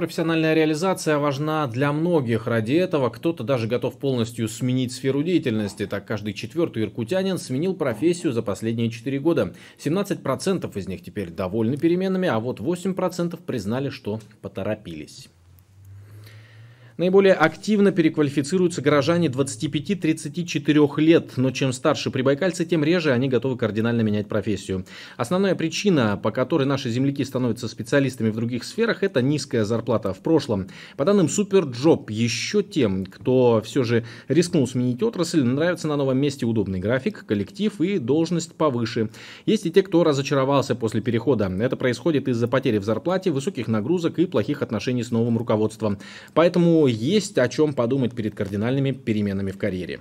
профессиональная реализация важна для многих. Ради этого кто-то даже готов полностью сменить сферу деятельности. Так, каждый четвертый иркутянин сменил профессию за последние 4 года. 17% из них теперь довольны переменами, а вот 8% признали, что поторопились. Наиболее активно переквалифицируются горожане 25-34 лет, но чем старше прибайкальцы, тем реже они готовы кардинально менять профессию. Основная причина, по которой наши земляки становятся специалистами в других сферах, это низкая зарплата в прошлом. По данным Superjob, еще тем, кто все же рискнул сменить отрасль, нравится на новом месте удобный график, коллектив и должность повыше. Есть и те, кто разочаровался после перехода. Это происходит из-за потери в зарплате, высоких нагрузок и плохих отношений с новым руководством. Поэтому есть о чем подумать перед кардинальными переменами в карьере.